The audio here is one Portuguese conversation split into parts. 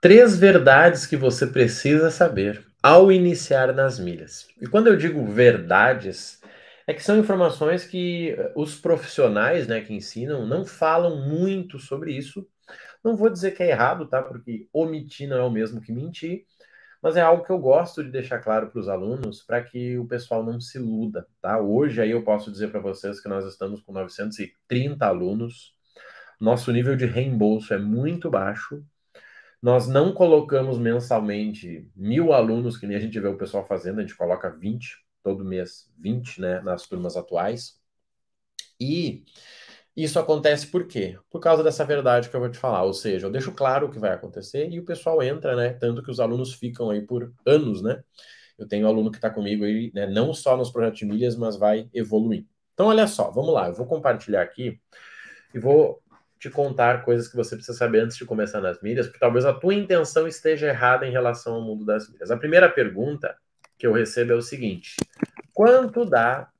três verdades que você precisa saber ao iniciar nas milhas. E quando eu digo verdades, é que são informações que eh, os profissionais né, que ensinam não falam muito sobre isso. Não vou dizer que é errado, tá? Porque omitir não é o mesmo que mentir, mas é algo que eu gosto de deixar claro para os alunos para que o pessoal não se iluda, tá? Hoje aí eu posso dizer para vocês que nós estamos com 930 alunos. Nosso nível de reembolso é muito baixo nós não colocamos mensalmente mil alunos, que nem a gente vê o pessoal fazendo, a gente coloca 20 todo mês, 20 né, nas turmas atuais. E isso acontece por quê? Por causa dessa verdade que eu vou te falar, ou seja, eu deixo claro o que vai acontecer e o pessoal entra, né? Tanto que os alunos ficam aí por anos, né? Eu tenho um aluno que está comigo aí, né, não só nos projetos de milhas, mas vai evoluindo. Então, olha só, vamos lá, eu vou compartilhar aqui e vou te contar coisas que você precisa saber antes de começar nas milhas, porque talvez a tua intenção esteja errada em relação ao mundo das milhas. A primeira pergunta que eu recebo é o seguinte: quanto dá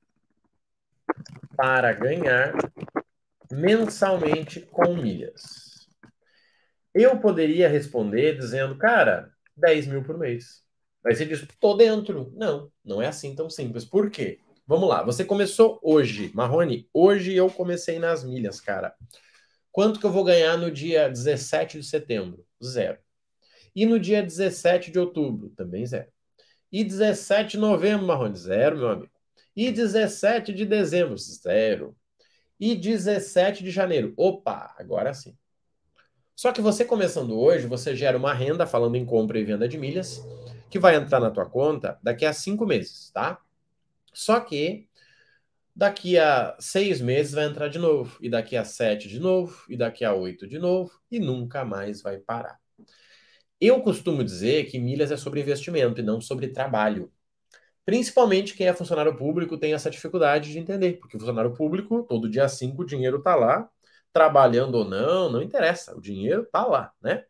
para ganhar mensalmente com milhas? Eu poderia responder dizendo, cara, 10 mil por mês. Aí você diz, tô dentro. Não, não é assim tão simples. Por quê? Vamos lá, você começou hoje, Marrone. Hoje eu comecei nas milhas, cara. Quanto que eu vou ganhar no dia 17 de setembro? Zero. E no dia 17 de outubro? Também zero. E 17 de novembro, Marrone? Zero, meu amigo. E 17 de dezembro? Zero. E 17 de janeiro? Opa, agora sim. Só que você começando hoje, você gera uma renda, falando em compra e venda de milhas, que vai entrar na tua conta daqui a cinco meses, tá? Só que Daqui a seis meses vai entrar de novo, e daqui a sete de novo, e daqui a oito de novo, e nunca mais vai parar. Eu costumo dizer que milhas é sobre investimento e não sobre trabalho. Principalmente quem é funcionário público tem essa dificuldade de entender, porque funcionário público, todo dia 5 o dinheiro está lá, trabalhando ou não, não interessa, o dinheiro está lá, né?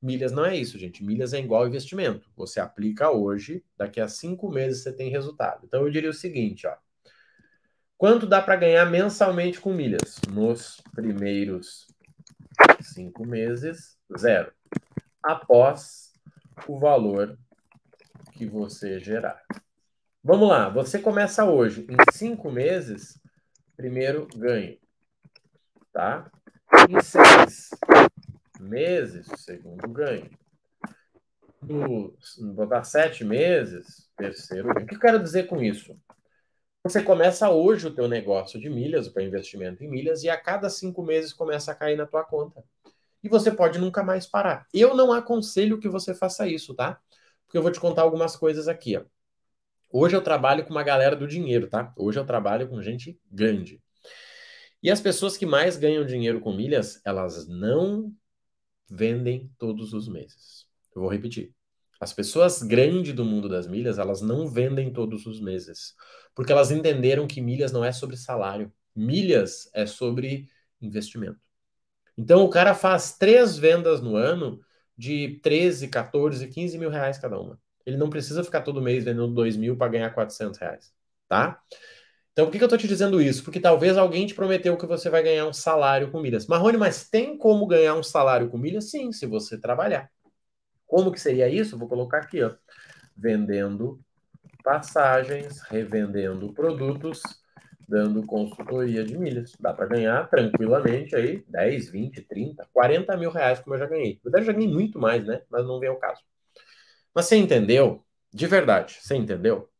Milhas não é isso, gente. Milhas é igual investimento. Você aplica hoje, daqui a cinco meses você tem resultado. Então eu diria o seguinte, ó. Quanto dá para ganhar mensalmente com milhas? Nos primeiros cinco meses, zero. Após o valor que você gerar. Vamos lá, você começa hoje. Em cinco meses, primeiro ganho. Tá? Em seis meses, segundo ganho. No, vou dar sete meses, terceiro ganho. O que eu quero dizer com isso? Você começa hoje o teu negócio de milhas, o investimento em milhas, e a cada cinco meses começa a cair na tua conta. E você pode nunca mais parar. Eu não aconselho que você faça isso, tá? Porque eu vou te contar algumas coisas aqui. Ó. Hoje eu trabalho com uma galera do dinheiro, tá? Hoje eu trabalho com gente grande. E as pessoas que mais ganham dinheiro com milhas, elas não vendem todos os meses. Eu vou repetir. As pessoas grandes do mundo das milhas, elas não vendem todos os meses, porque elas entenderam que milhas não é sobre salário, milhas é sobre investimento. Então o cara faz três vendas no ano de 13, 14, 15 mil reais cada uma. Ele não precisa ficar todo mês vendendo 2 mil para ganhar 400 reais, tá? Então, por que, que eu estou te dizendo isso? Porque talvez alguém te prometeu que você vai ganhar um salário com milhas. Marrone, mas tem como ganhar um salário com milhas? Sim, se você trabalhar. Como que seria isso? Vou colocar aqui, ó. Vendendo passagens, revendendo produtos, dando consultoria de milhas. Dá para ganhar tranquilamente aí 10, 20, 30, 40 mil reais, como eu já ganhei. Eu já ganhei muito mais, né? Mas não vem ao caso. Mas você entendeu? De verdade, você entendeu?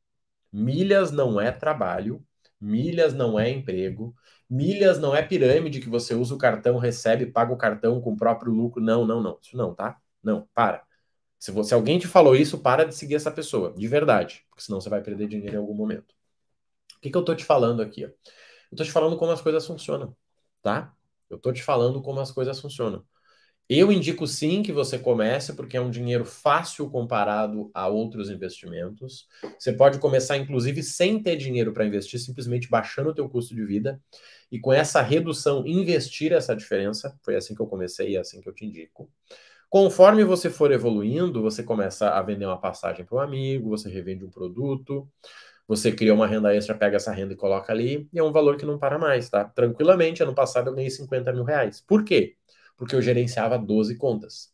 Milhas não é trabalho, milhas não é emprego, milhas não é pirâmide que você usa o cartão, recebe, paga o cartão com o próprio lucro. Não, não, não. Isso não, tá? Não, para. Se, você, se alguém te falou isso, para de seguir essa pessoa, de verdade, porque senão você vai perder dinheiro em algum momento. O que, que eu estou te falando aqui? Ó? Eu estou te falando como as coisas funcionam, tá? Eu estou te falando como as coisas funcionam. Eu indico sim que você comece, porque é um dinheiro fácil comparado a outros investimentos. Você pode começar, inclusive, sem ter dinheiro para investir, simplesmente baixando o teu custo de vida. E com essa redução, investir essa diferença. Foi assim que eu comecei e é assim que eu te indico. Conforme você for evoluindo, você começa a vender uma passagem para um amigo, você revende um produto, você cria uma renda extra, pega essa renda e coloca ali, e é um valor que não para mais, tá? Tranquilamente, ano passado eu ganhei 50 mil reais. Por quê? Porque eu gerenciava 12 contas.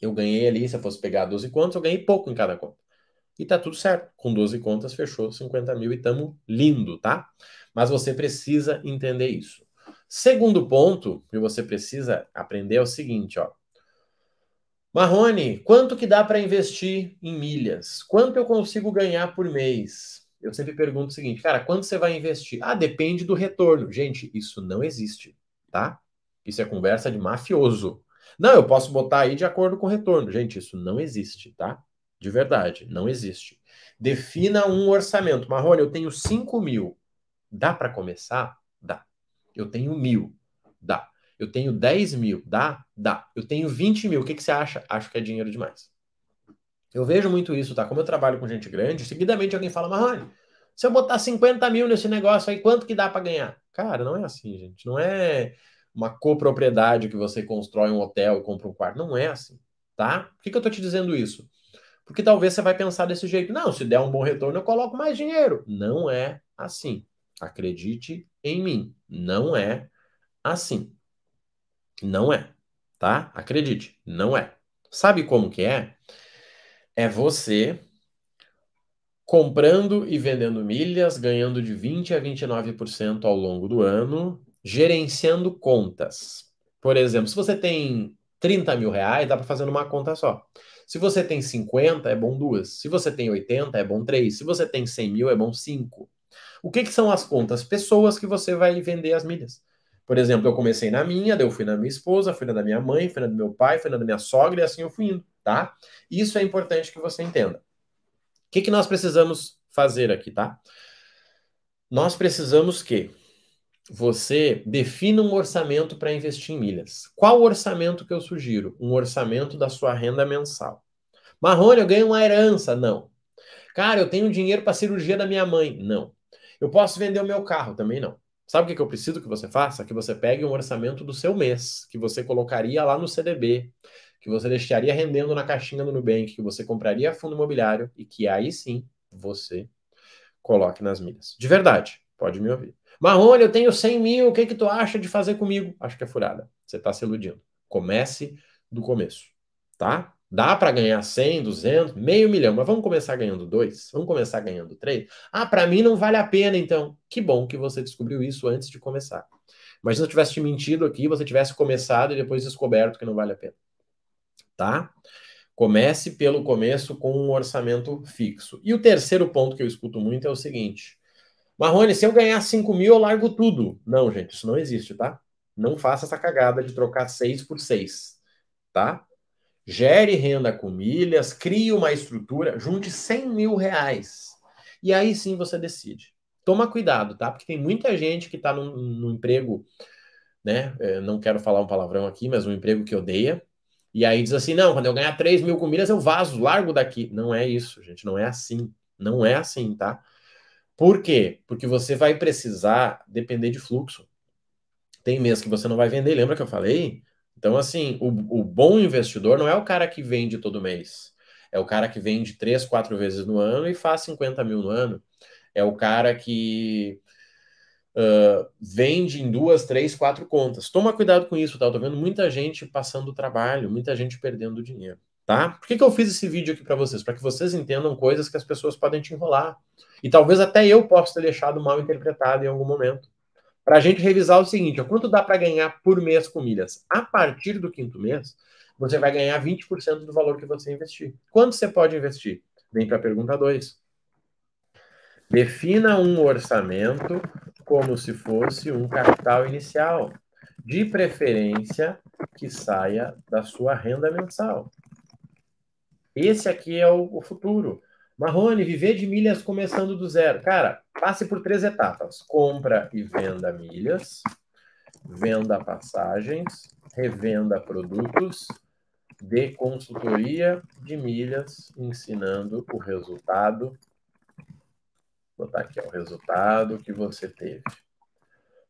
Eu ganhei ali, se eu fosse pegar 12 contas, eu ganhei pouco em cada conta. E tá tudo certo. Com 12 contas, fechou 50 mil e tamo lindo, tá? Mas você precisa entender isso. Segundo ponto que você precisa aprender é o seguinte, ó. Marrone, quanto que dá para investir em milhas? Quanto eu consigo ganhar por mês? Eu sempre pergunto o seguinte, cara, quanto você vai investir? Ah, depende do retorno. Gente, isso não existe, tá? Isso é conversa de mafioso. Não, eu posso botar aí de acordo com o retorno. Gente, isso não existe, tá? De verdade, não existe. Defina um orçamento. Marrone, eu tenho 5 mil. Dá para começar? Dá. Eu tenho mil. Dá. Eu tenho 10 mil, dá? Dá. Eu tenho 20 mil, o que, que você acha? Acho que é dinheiro demais. Eu vejo muito isso, tá? Como eu trabalho com gente grande, seguidamente alguém fala, Marrone, se eu botar 50 mil nesse negócio aí, quanto que dá para ganhar? Cara, não é assim, gente. Não é uma copropriedade que você constrói um hotel e compra um quarto. Não é assim, tá? Por que, que eu tô te dizendo isso? Porque talvez você vai pensar desse jeito. Não, se der um bom retorno, eu coloco mais dinheiro. Não é assim. Acredite em mim. Não é assim. Não é, tá? Acredite, não é. Sabe como que é? É você comprando e vendendo milhas, ganhando de 20 a 29% ao longo do ano, gerenciando contas. Por exemplo, se você tem 30 mil reais, dá para fazer numa conta só. Se você tem 50, é bom duas. Se você tem 80, é bom três. Se você tem 100 mil, é bom cinco. O que, que são as contas? Pessoas que você vai vender as milhas. Por exemplo, eu comecei na minha, daí eu fui na minha esposa, fui na da minha mãe, fui na do meu pai, fui na da minha sogra e assim eu fui indo, tá? Isso é importante que você entenda. O que, que nós precisamos fazer aqui, tá? Nós precisamos que você defina um orçamento para investir em milhas. Qual orçamento que eu sugiro? Um orçamento da sua renda mensal. Marrone, eu ganho uma herança? Não. Cara, eu tenho dinheiro para cirurgia da minha mãe? Não. Eu posso vender o meu carro? Também não. Sabe o que, eu preciso que você faça? Que você pegue um orçamento do seu mês, que você colocaria lá no CDB, que você deixaria rendendo na caixinha do Nubank, que você compraria fundo imobiliário e que aí sim você coloque nas milhas. De verdade, pode me ouvir. Marrone, eu tenho 100 mil, o que, que tu acha de fazer comigo? Acho que é furada. Você está se iludindo. Comece do começo, tá? Dá para ganhar 100, 200, meio milhão, mas vamos começar ganhando dois? Vamos começar ganhando três? Ah, para mim não vale a pena então. Que bom que você descobriu isso antes de começar. Mas se eu tivesse te mentido aqui, você tivesse começado e depois descoberto que não vale a pena. Tá? Comece pelo começo com um orçamento fixo. E o terceiro ponto que eu escuto muito é o seguinte: Marrone, se eu ganhar 5 mil, eu largo tudo. Não, gente, isso não existe, tá? Não faça essa cagada de trocar 6 por 6, tá? gere renda com milhas, crie uma estrutura, junte 100 mil reais. E aí sim você decide. Toma cuidado, tá? Porque tem muita gente que está num, num, emprego, né? Eu é, não quero falar um palavrão aqui, mas um emprego que odeia. E aí diz assim: não, quando eu ganhar 3 mil com milhas, eu vazo, largo daqui. Não é isso, gente. Não é assim. Não é assim, tá? Por quê? Porque você vai precisar depender de fluxo. Tem mês que você não vai vender. Lembra que eu falei? Então, assim, o, o bom investidor não é o cara que vende todo mês. É o cara que vende três, quatro vezes no ano e faz 50 mil no ano. É o cara que uh, vende em duas, três, quatro contas. Toma cuidado com isso, tá? Eu tô vendo muita gente passando trabalho, muita gente perdendo dinheiro, tá? Por que, que eu fiz esse vídeo aqui para vocês? Para que vocês entendam coisas que as pessoas podem te enrolar. E talvez até eu possa ter deixado mal interpretado em algum momento para a gente revisar o seguinte: ó, quanto dá para ganhar por mês com milhas? A partir do quinto mês, você vai ganhar 20% do valor que você investir. Quanto você pode investir? Vem para a pergunta 2. Defina um orçamento como se fosse um capital inicial, de preferência que saia da sua renda mensal. Esse aqui é o, o futuro. Marrone, viver de milhas começando do zero. Cara, passe por três etapas: compra e venda milhas, venda passagens, revenda produtos, dê consultoria de milhas, ensinando o resultado. Vou botar aqui ó, o resultado que você teve.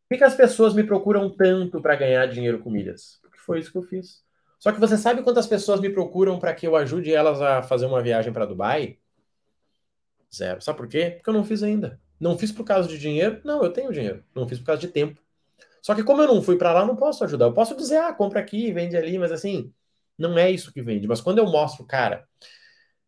Por que as pessoas me procuram tanto para ganhar dinheiro com milhas? Porque foi isso que eu fiz. Só que você sabe quantas pessoas me procuram para que eu ajude elas a fazer uma viagem para Dubai? Zero. Sabe por quê? Porque eu não fiz ainda. Não fiz por causa de dinheiro? Não, eu tenho dinheiro. Não fiz por causa de tempo. Só que como eu não fui para lá, não posso ajudar. Eu posso dizer, ah, compra aqui, vende ali, mas assim, não é isso que vende. Mas quando eu mostro, cara,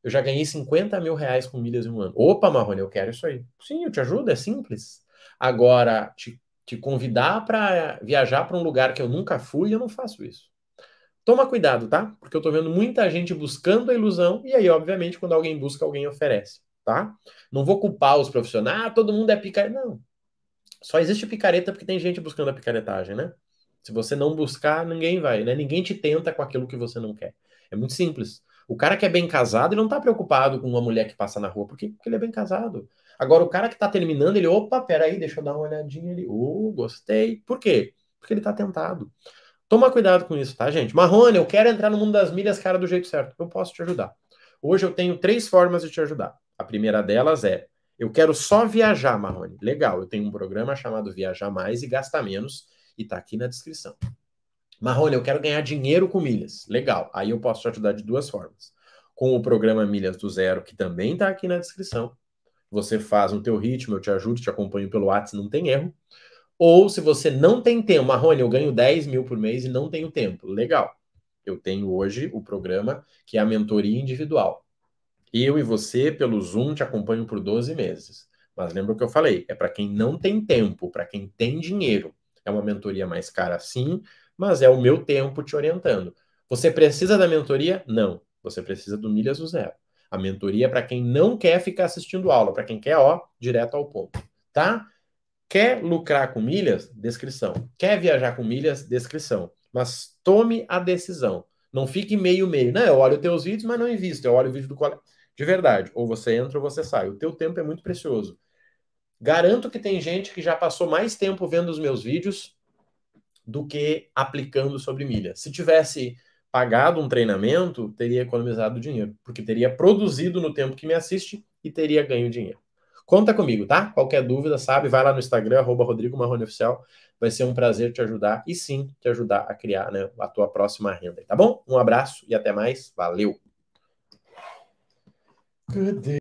eu já ganhei 50 mil reais com milhas em um ano. Opa, Marrone, eu quero isso aí. Sim, eu te ajudo, é simples. Agora, te, te convidar para viajar para um lugar que eu nunca fui, eu não faço isso. Toma cuidado, tá? Porque eu tô vendo muita gente buscando a ilusão, e aí, obviamente, quando alguém busca, alguém oferece tá? Não vou culpar os profissionais, ah, todo mundo é picareta. Não. Só existe picareta porque tem gente buscando a picaretagem, né? Se você não buscar, ninguém vai, né? Ninguém te tenta com aquilo que você não quer. É muito simples. O cara que é bem casado, ele não tá preocupado com uma mulher que passa na rua, porque, porque ele é bem casado. Agora, o cara que tá terminando, ele, opa, peraí, deixa eu dar uma olhadinha ali. Oh, gostei. Por quê? Porque ele tá tentado. Toma cuidado com isso, tá, gente? Marrone, eu quero entrar no mundo das milhas, cara, do jeito certo. Eu posso te ajudar. Hoje eu tenho três formas de te ajudar primeira delas é: eu quero só viajar, Marrone. Legal, eu tenho um programa chamado Viajar Mais e Gastar Menos, e está aqui na descrição. Marrone, eu quero ganhar dinheiro com milhas. Legal, aí eu posso te ajudar de duas formas. Com o programa Milhas do Zero, que também está aqui na descrição. Você faz no teu ritmo, eu te ajudo, te acompanho pelo WhatsApp, não tem erro. Ou se você não tem tempo, Marrone, eu ganho 10 mil por mês e não tenho tempo. Legal. Eu tenho hoje o programa que é a mentoria individual. Eu e você, pelo Zoom, te acompanho por 12 meses. Mas lembra o que eu falei? É para quem não tem tempo, para quem tem dinheiro. É uma mentoria mais cara, sim, mas é o meu tempo te orientando. Você precisa da mentoria? Não. Você precisa do Milhas do Zero. A mentoria é para quem não quer ficar assistindo aula, para quem quer, ó, direto ao ponto. Tá? Quer lucrar com milhas? Descrição. Quer viajar com milhas? Descrição. Mas tome a decisão. Não fique meio-meio. Não, eu olho teus vídeos, mas não invisto. Eu olho o vídeo do colega. De verdade, ou você entra ou você sai. O teu tempo é muito precioso. Garanto que tem gente que já passou mais tempo vendo os meus vídeos do que aplicando sobre milha. Se tivesse pagado um treinamento, teria economizado dinheiro, porque teria produzido no tempo que me assiste e teria ganho dinheiro. Conta comigo, tá? Qualquer dúvida, sabe? Vai lá no Instagram, arroba Rodrigo Marrone Oficial. Vai ser um prazer te ajudar e sim te ajudar a criar né, a tua próxima renda, tá bom? Um abraço e até mais. Valeu! Good day.